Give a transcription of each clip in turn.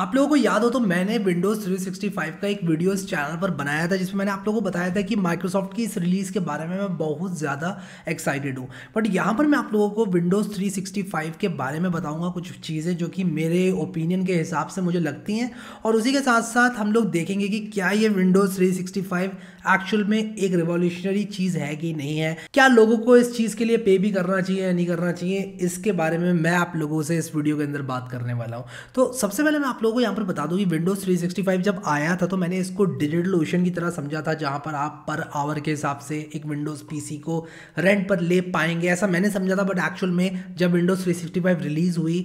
आप लोगों को याद हो तो मैंने विंडोज़ 365 का एक वीडियो इस चैनल पर बनाया था जिसमें मैंने आप लोगों को बताया था कि माइक्रोसॉफ्ट की इस रिलीज़ के बारे में मैं बहुत ज़्यादा एक्साइटेड हूँ बट यहाँ पर मैं आप लोगों को विंडोज़ 365 के बारे में बताऊँगा कुछ चीज़ें जो कि मेरे ओपिनियन के हिसाब से मुझे लगती हैं और उसी के साथ साथ हम लोग देखेंगे कि क्या ये विंडोज़ थ्री एक्चुअल में एक रिवोल्यूशनरी चीज़ है कि नहीं है क्या लोगों को इस चीज़ के लिए पे भी करना चाहिए या नहीं करना चाहिए इसके बारे में मैं आप लोगों से इस वीडियो के अंदर बात करने वाला हूँ तो सबसे पहले मैं आप लोगों को यहाँ पर बता दूँ कि विंडोज़ 365 जब आया था तो मैंने इसको डिजिटल ओशन की तरह समझा था जहाँ पर आप पर आवर के हिसाब से एक विंडोज़ पीसी को रेंट पर ले पाएंगे ऐसा मैंने समझा था बट एक्चुअल में जब विंडोज़ 365 रिलीज़ हुई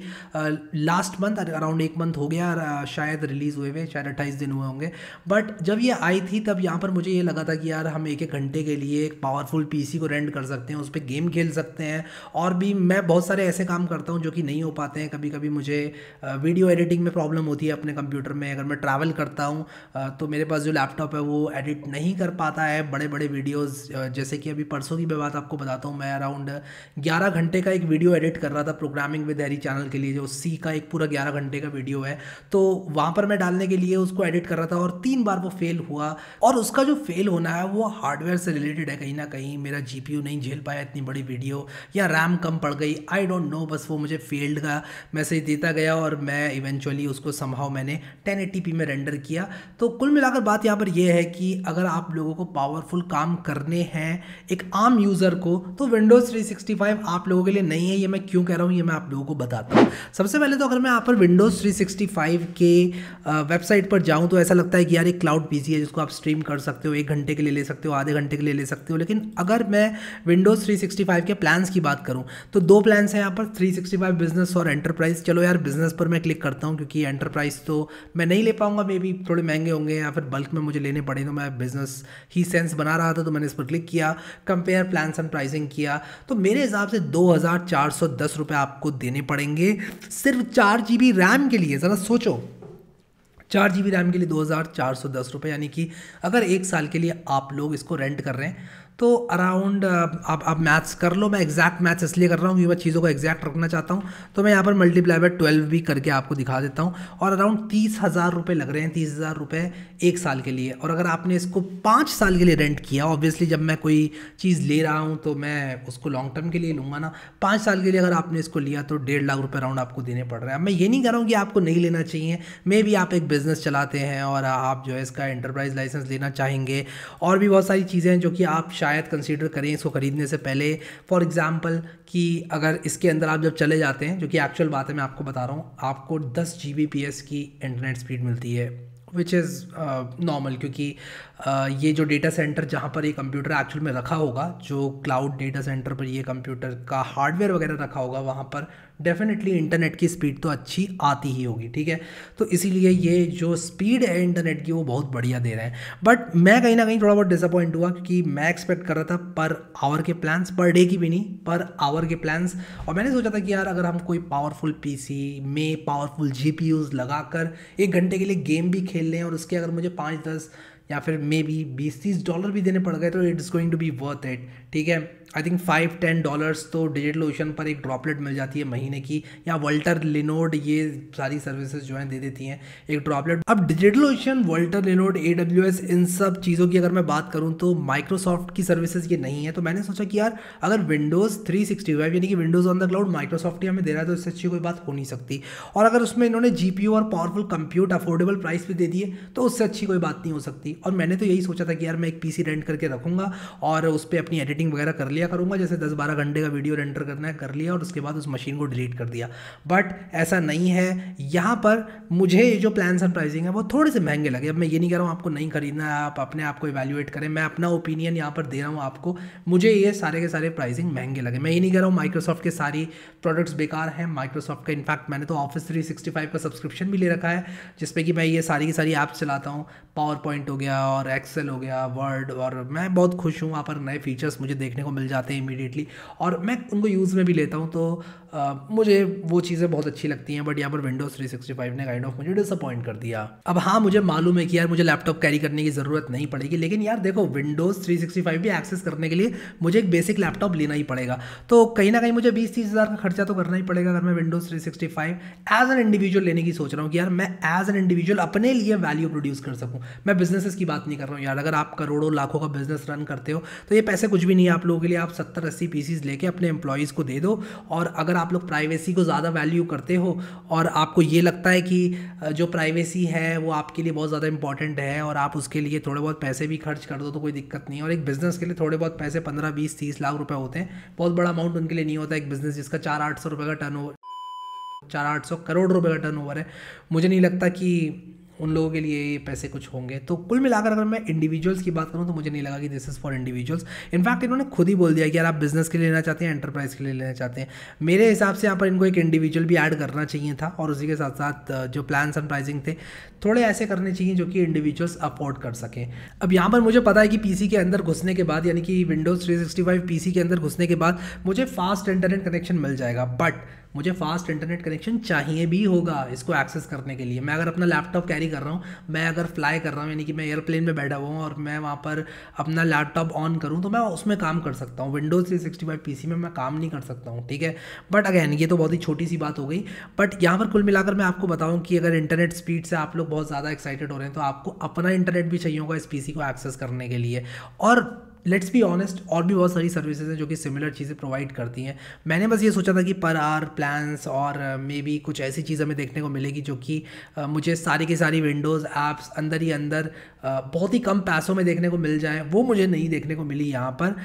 लास्ट मंथ अराउंड एक मंथ हो गया शायद रिलीज़ हुए हुए शायद अट्ठाईस दिन हुए होंगे बट जब ये आई थी तब यहाँ पर मुझे ये लगा था कि यार हम एक एक घंटे के लिए एक पावरफुल पी को रेंट कर सकते हैं उस पर गेम खेल सकते हैं और भी मैं बहुत सारे ऐसे काम करता हूँ जो कि नहीं हो पाते हैं कभी कभी मुझे वीडियो एडिटिंग में प्रॉब्लम होती है अपने कंप्यूटर में अगर मैं ट्रैवल करता हूँ तो मेरे पास जो लैपटॉप है वो एडिट नहीं कर पाता है बड़े बड़े वीडियोज़ जैसे कि अभी परसों की बात आपको बताता हूँ मैं अराउंड ग्यारह घंटे का एक वीडियो एडिट कर रहा था प्रोग्रामिंग विद एरी चैनल के लिए जो सी का एक पूरा ग्यारह घंटे का वीडियो है तो वहाँ पर मैं डालने के लिए उसको एडिट कर रहा था और तीन बार वो फेल हुआ और उसका जो फेल होना है वो हार्डवेयर से रिलेटेड है कहीं ना कहीं मेरा जी नहीं झेल पाया इतनी बड़ी वीडियो या रैम कम पड़ गई आई डोंट नो बस वो मुझे फेल्ड का मैसेज देता गया और मैं इवेंचुअली उसको समहाव मैंने टेन में रेंडर किया तो कुल मिलाकर बात यहाँ पर यह है कि अगर आप लोगों को पावरफुल काम करने हैं एक आम यूज़र को तो विंडोज़ 365 आप लोगों के लिए नहीं है ये मैं क्यों कह रहा हूँ ये मैं आप लोगों को बताता हूँ सबसे पहले तो अगर मैं यहाँ पर विंडोज़ थ्री के वेबसाइट पर जाऊँ तो ऐसा लगता है कि यार एक क्लाउड पीसी है जिसको आप स्ट्रीम कर सकते हो एक घंटे के लिए ले सकते हो आधे घंटे के लिए ले सकते हो लेकिन अगर मैं विंडोज़ थ्री के प्लान्स की बात करूँ तो दो प्लान्स हैं यहाँ पर थ्री बिजनेस और एंटरप्राइज चलो यार बिजनेस पर मैं क्लिक करता हूँ क्योंकि एंटर बेटर प्राइस तो मैं नहीं ले पाऊंगा मे बी थोड़े महंगे होंगे या फिर बल्क में मुझे लेने पड़े तो मैं बिज़नेस ही सेंस बना रहा था तो मैंने इस पर क्लिक किया कंपेयर प्लान एंड प्राइसिंग किया तो मेरे हिसाब से दो हज़ार आपको देने पड़ेंगे सिर्फ चार जी रैम के लिए ज़रा सोचो चार जी रैम के लिए दो हज़ार यानी कि अगर एक साल के लिए आप लोग इसको रेंट कर रहे हैं तो अराउंड uh, आप आप मैथ्स कर लो मैं एग्जैक्ट मैथ्स इसलिए कर रहा हूँ कि मैं चीज़ों को एग्जैक्ट रखना चाहता हूँ तो मैं यहाँ पर मल्टीप्लाई बाय ट्वेल्व भी करके आपको दिखा देता हूँ और अराउंड तीस हज़ार रुपये लग रहे हैं तीस हज़ार रुपये एक साल के लिए और अगर आपने इसको पाँच साल के लिए रेंट किया ऑब्वियसली जब मैं कोई चीज़ ले रहा हूँ तो मैं उसको लॉन्ग टर्म के लिए लूँगा ना पाँच साल के लिए अगर आपने इसको लिया तो डेढ़ लाख रुपये अराउंड आपको देने पड़ रहे हैं मैं ये नहीं कर रहा हूँ कि आपको नहीं लेना चाहिए मे भी आप एक बिज़नेस चलाते हैं और आप जो है इसका एंटरप्राइज लाइसेंस लेना चाहेंगे और भी बहुत सारी चीज़ें हैं जो कि आप शायद कंसीडर करें इसको ख़रीदने से पहले फॉर एग्ज़ाम्पल कि अगर इसके अंदर आप जब चले जाते हैं जो कि एक्चुअल बात है मैं आपको बता रहा हूँ आपको दस जी की इंटरनेट स्पीड मिलती है विच इज़ नॉर्मल क्योंकि uh, ये जो डेटा सेंटर जहाँ पर ये कंप्यूटर एक्चुअल में रखा होगा जो क्लाउड डेटा सेंटर पर ये कंप्यूटर का हार्डवेयर वगैरह रखा होगा वहाँ पर डेफिनेटली इंटरनेट की स्पीड तो अच्छी आती ही होगी ठीक है तो इसीलिए ये जो स्पीड है इंटरनेट की वो बहुत बढ़िया दे रहे हैं बट मैं कहीं ना कहीं थोड़ा बहुत डिसअपॉइंट हुआ क्योंकि मैं एक्सपेक्ट कर रहा था पर आवर के प्लान्स पर डे की भी नहीं पर आवर के प्लान्स और मैंने सोचा था कि यार अगर हम कोई पावरफुल सी में पावरफुल जी लगाकर एक घंटे के लिए गेम भी खेल लें और उसके अगर मुझे पाँच दस या फिर मे बी बीस तीस डॉलर भी देने पड़ गए तो it's going to be worth it ठीक है I think five ten dollars तो डिजिटल ओशन पर एक ड्रॉपलेट मिल जाती है महीने की या वल्टर लिनोड ये सारी सर्विसेज जो हैं दे देती हैं एक ड्रॉपलेट अब Digital Ocean Vultr Linode A W S इन सब चीज़ों की अगर मैं बात करूँ तो माइक्रोसॉफ्ट की सर्विसेज ये नहीं है तो मैंने सोचा कि यार अगर विंडोज़ थ्री सिक्सटी फाइव यानी कि Windows on the cloud Microsoft ही हमें दे रहा है तो इससे अच्छी कोई बात हो नहीं सकती और अगर उसमें इन्होंने जी पी ओ और पावरफुल कंप्यूट अफोर्डेबल प्राइस भी दे दिए तो उससे अच्छी कोई बात नहीं हो सकती और मैंने तो यही सोचा था कि यार मैं एक पीसी रेंट करके रखूंगा और उस पर अपनी एडिटिंग वगैरह कर लिया करूंगा जैसे दस बारह घंटे का वीडियो रेंटर करना है कर लिया और उसके बाद उस मशीन को डिलीट कर दिया बट ऐसा नहीं है यहाँ पर मुझे ये जो प्लान्स सरप्राइजिंग है वो थोड़े से महंगे लगे अब मैं ये नहीं कह रहा हूँ आपको नहीं खरीदना है आप अपने आप को इवेल्युएट करें मैं अपना ओपिनियन यहाँ पर दे रहा हूँ आपको मुझे ये सारे के सारे प्राइसिंग महंगे लगे मैं ये नहीं कह रहा हूँ माइक्रोसॉफ्ट के सारी प्रोडक्ट्स बेकार हैं माइक्रोसॉफ्ट का इनफैक्ट मैंने तो ऑफिस थ्री का सब्सक्रिप्शन भी ले रखा है जिसपे कि मैं ये सारी की सारी ऐप्स चलाता हूँ पावर पॉइंट हो गया गया और एक्सेल हो गया वर्ड और मैं बहुत खुश हूँ वहाँ पर नए फीचर्स मुझे देखने को मिल जाते हैं इमीडिएटली और मैं उनको यूज़ में भी लेता हूँ तो मुझे वो चीज़ें बहुत अच्छी लगती हैं बट यहाँ पर विंडोज़ 365 ने काइंड ऑफ मुझे डिसअपॉइंट कर दिया अब हाँ मुझे मालूम है कि यार मुझे लैपटॉप कैरी करने की ज़रूरत नहीं पड़ेगी लेकिन यार देखो विंडोज़ 365 भी एक्सेस करने के लिए मुझे एक बेसिक लैपटॉप लेना ही पड़ेगा तो कहीं ना कहीं मुझे बीस तीस हज़ार का खर्चा तो करना ही पड़ेगा अगर मैं Windows three as an individual लेने की सोच रहा हूँ कि यार मैं एज एन इंडिविजुअल अपने लिए वैल्यू प्रोड्यूस कर सकूँ मैं बिजनेसेस की बात नहीं कर रहा हूँ यार अगर आप करोड़ों लाखों का बिजनेस रन करते हो तो ये पैसे कुछ भी नहीं है आप लोगों के लिए आप सत्तर अस्सी पीसीज लेके अपने एम्प्लॉयज़ को दे दो और अगर आप लोग प्राइवेसी को ज़्यादा वैल्यू करते हो और आपको ये लगता है कि जो प्राइवेसी है वो आपके लिए बहुत ज़्यादा इंपॉर्टेंट है और आप उसके लिए थोड़े बहुत पैसे भी खर्च कर दो तो कोई दिक्कत नहीं और एक बिज़नेस के लिए थोड़े बहुत पैसे पंद्रह बीस तीस लाख रुपये होते हैं बहुत बड़ा अमाउंट उनके लिए नहीं होता एक बिज़नेस जिसका चार आठ सौ रुपये का टर्न चार आठ सौ करोड़ रुपये का टर्न है मुझे नहीं लगता कि उन लोगों के लिए ये पैसे कुछ होंगे तो कुल मिलाकर अगर मैं इंडिविजुअल्स की बात करूँ तो मुझे नहीं लगा कि this is for individuals in fact इन्होंने खुद ही बोल दिया कि यार आप बिजनेस के लिए लेना चाहते हैं एंटरप्राइज के लिए लेना चाहते हैं मेरे हिसाब से यहाँ पर इनको एक इंडिविजुअल भी ऐड करना चाहिए था और उसी के साथ साथ जो प्लान्स एंड प्राइजिंग थे थोड़े ऐसे करने चाहिए जो कि इंडिविजुअल्स अफोर्ड कर सकें अब यहाँ पर मुझे पता है कि पी के अंदर घुसने के बाद यानी कि विंडोज़ थ्री सिक्सटी फाइव के अंदर घुसने के बाद मुझे फास्ट इंटरनेट कनेक्शन मिल जाएगा बट मुझे फास्ट इंटरनेट कनेक्शन चाहिए भी होगा इसको एक्सेस करने के लिए मैं अगर अपना लैपटॉप कैरी कर रहा हूँ मैं अगर फ्लाई कर रहा हूँ यानी कि मैं एयरप्लेन में बैठा हुआ हूँ और मैं वहाँ पर अपना लैपटॉप ऑन करूँ तो मैं उसमें काम कर सकता हूँ Windows three sixty five P C में मैं काम नहीं कर सकता हूँ ठीक है बट अगैन ये तो बहुत ही छोटी सी बात हो गई बट यहाँ पर कुल मिलाकर मैं आपको बताऊँ कि अगर इंटरनेट स्पीड से आप लोग बहुत ज़्यादा एक्साइटेड हो रहे हैं तो आपको अपना इंटरनेट भी चाहिए होगा इस पी को एक्सेस करने के लिए और लेट्स बी ऑनेस्ट और भी बहुत सारी सर्विसेज हैं जो कि सिमिलर चीज़ें प्रोवाइड करती हैं मैंने बस ये सोचा था कि पर आर प्लान्स और मे uh, बी कुछ ऐसी चीज़ हमें देखने को मिलेगी जो कि uh, मुझे सारी की सारी विंडोज़ ऐप्स अंदर ही अंदर बहुत ही कम पैसों में देखने को मिल जाए वो मुझे नहीं देखने को मिली यहाँ पर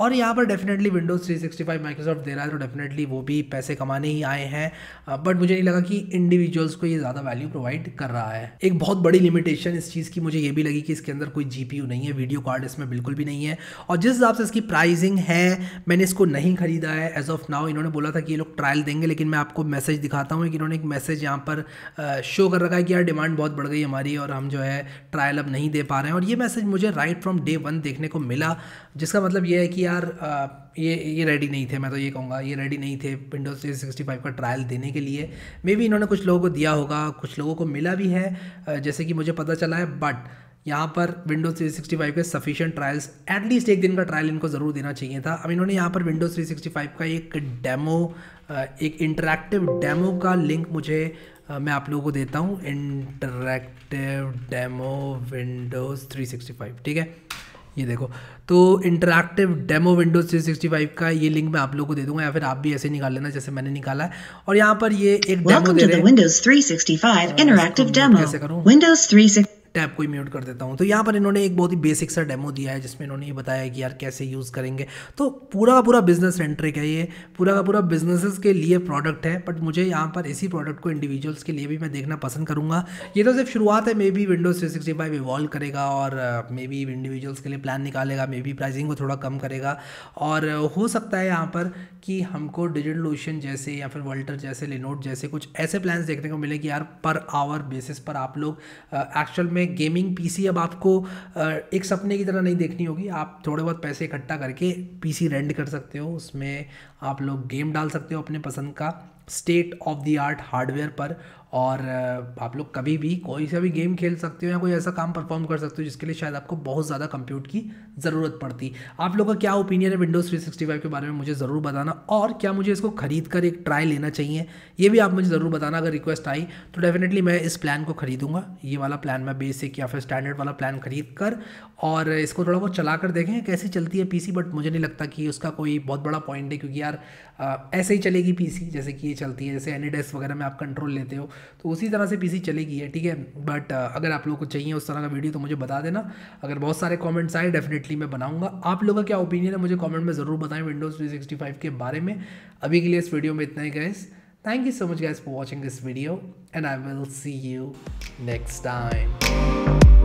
और यहाँ पर डेफिनेटली विंडोज़ 365 माइक्रोसॉफ्ट दे रहा है तो डेफिनेटली वो भी पैसे कमाने ही आए हैं बट मुझे नहीं लगा कि इंडिविजुअल्स को ये ज़्यादा वैल्यू प्रोवाइड कर रहा है एक बहुत बड़ी लिमिटेशन इस चीज़ की मुझे ये भी लगी कि इसके अंदर कोई जी नहीं है वीडियो कार्ड इसमें बिल्कुल भी नहीं है और जिस हिसाब से इसकी प्राइजिंग है मैंने इसको नहीं खरीदा है एज ऑफ नाउ इन्होंने बोला था कि ये लोग ट्रायल देंगे लेकिन मैं आपको मैसेज दिखाता हूँ कि इन्होंने एक मैसेज यहाँ पर शो कर रखा है कि यार डिमांड बहुत बढ़ गई हमारी और हम जो है ट्रायल रिप्लाई अब नहीं दे पा रहे हैं और ये मैसेज मुझे राइट फ्रॉम डे वन देखने को मिला जिसका मतलब ये है कि यार ये ये रेडी नहीं थे मैं तो ये कहूँगा ये रेडी नहीं थे विंडोज़ थ्री सिक्सटी फाइव का ट्रायल देने के लिए मे बी इन्होंने कुछ लोगों को दिया होगा कुछ लोगों को मिला भी है जैसे कि मुझे पता चला है बट यहाँ पर विंडोज़ 365 के सफिशियंट ट्रायल्स एटलीस्ट एक दिन का ट्रायल इनको ज़रूर देना चाहिए था अब इन्होंने यहाँ पर विंडोज़ 365 का एक डेमो एक इंटरेक्टिव डेमो का लिंक मुझे मैं आप लोगों को देता हूँ इंटरेक्टिव डेमो विंडोज़ 365 ठीक है ये देखो तो इंटरेक्टिव डेमो विंडोज़ 365 का ये लिंक मैं आप लोगों को दे दूंगा या फिर आप भी ऐसे निकाल लेना जैसे मैंने निकाला है और यहाँ पर ये एक डेमो दे रहे हैं विंडोज़ 365 इंटरेक्टिव डेमो कैसे करूँ विंडोज़ 365 टैब को ही म्यूट कर देता हूँ तो यहाँ पर इन्होंने एक बहुत ही बेसिक सा डेमो दिया है जिसमें इन्होंने ये बताया कि यार कैसे यूज़ करेंगे तो पूरा का पूरा बिजनेस रेंट्रिक है ये पूरा का पूरा बिजनेसेस के लिए प्रोडक्ट है बट मुझे यहाँ पर इसी प्रोडक्ट को इंडिविजुअल्स के लिए भी मैं देखना पसंद करूँगा ये तो सिर्फ शुरुआत है maybe Windows three sixty five evolve करेगा और मे बी इंडिविजुअल्स के लिए प्लान निकालेगा मे बी प्राइसिंग को थोड़ा कम करेगा और uh, हो सकता है यहाँ पर कि हमको डिजिटल ओशन जैसे या फिर वर्ल्टर जैसे लिनोट जैसे कुछ ऐसे प्लान्स देखने को मिले कि यार पर आवर बेसिस पर आप लोग एक्चुअल uh, में गेमिंग पीसी अब आपको एक सपने की तरह नहीं देखनी होगी आप थोड़े बहुत पैसे इकट्ठा करके पीसी रेंट कर सकते हो उसमें आप लोग गेम डाल सकते हो अपने पसंद का state of the art hardware पर और आप लोग कभी भी कोई सा भी गेम खेल सकते हो या कोई ऐसा काम परफॉर्म कर सकते हो जिसके लिए शायद आपको बहुत ज़्यादा कंप्यूट की ज़रूरत पड़ती आप लोगों का क्या ओपिनियन है विंडोज़ थ्री के बारे में मुझे ज़रूर बताना और क्या मुझे इसको खरीद कर एक ट्राई लेना चाहिए ये भी आप मुझे ज़रूर बताना अगर रिक्वेस्ट आई तो डेफिनेटली मैं इस प्लान को खरीदूंगा ये वाला प्लान मैं बेसिक या फिर स्टैंडर्ड वाला प्लान खरीद कर और इसको थोड़ा बहुत चला कर देखें कैसी चलती है पीसी बट मुझे नहीं लगता कि उसका कोई बहुत बड़ा पॉइंट है क्योंकि यार ऐसे ही चलेगी पीसी जैसे कि ये चलती है जैसे एनी वगैरह में आप कंट्रोल लेते हो तो उसी तरह से पीसी चलेगी है ठीक है बट uh, अगर आप लोग को चाहिए उस तरह का वीडियो तो मुझे बता देना अगर बहुत सारे कॉमेंट्स आए डेफिनेटली मैं बनाऊँगा आप लोगों का क्या ओपिनियन है मुझे कॉमेंट में ज़रूर बताएं विंडोज़ थ्री के बारे में अभी के लिए इस वीडियो में इतना ही guys Thank you so much guys for watching this video and I will see you next time.